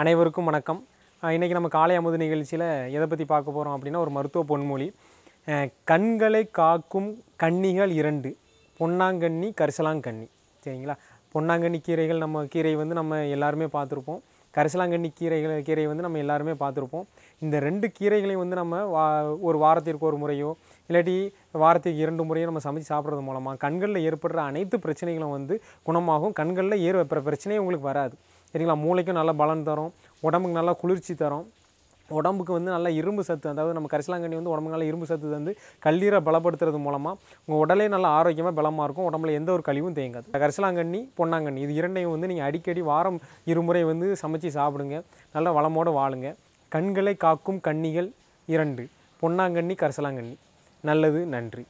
அனைவருக்கும் வணக்கம் இன்றைக்கி நம்ம காலை அமுது நிகழ்ச்சியில் எதை பற்றி பார்க்க போகிறோம் அப்படின்னா ஒரு மருத்துவ பொன்மொழி கண்களை காக்கும் கன்னிகள் இரண்டு பொன்னாங்கண்ணி கரிசலாங்கண்ணி சரிங்களா பொன்னாங்கண்ணி கீரைகள் நம்ம கீரை வந்து நம்ம எல்லாருமே பார்த்துருப்போம் கரிசலாங்கண்ணி கீரைகள் கீரை வந்து நம்ம எல்லாருமே பார்த்துருப்போம் இந்த ரெண்டு கீரைகளையும் வந்து நம்ம வா ஒரு வாரத்திற்கு ஒரு முறையோ இல்லாட்டி வாரத்துக்கு இரண்டு முறையோ நம்ம சமைச்சு சாப்பிட்றது மூலமாக கண்களில் ஏற்படுற அனைத்து பிரச்சனைகளும் வந்து குணமாகும் கண்களில் ஏற பிரச்சனையும் உங்களுக்கு வராது சரிங்களா மூளைக்கும் நல்ல பலன் தரும் உடம்புக்கு நல்லா குளிர்ச்சி தரும் உடம்புக்கு வந்து நல்லா இரும்பு சத்து அதாவது நம்ம கரிசலாங்கண்ணி வந்து உடம்புக்கு நல்லா இரும்பு சத்து வந்து கல்லீரை பலப்படுத்துறது மூலமாக உங்கள் உடலே நல்லா ஆரோக்கியமாக பலமாக இருக்கும் உடம்புல எந்த ஒரு கழிவும் தேங்காது கரிசலாங்கண்ணி பொன்னாங்கண்ணி இது இரண்டையும் வந்து நீங்கள் அடிக்கடி வாரம் இருமுறை வந்து சமைச்சு சாப்பிடுங்க நல்லா வளமோடு வாழுங்க கண்களை காக்கும் கண்ணிகள் இரண்டு பொன்னாங்கண்ணி கரிசலாங்கண்ணி நல்லது நன்றி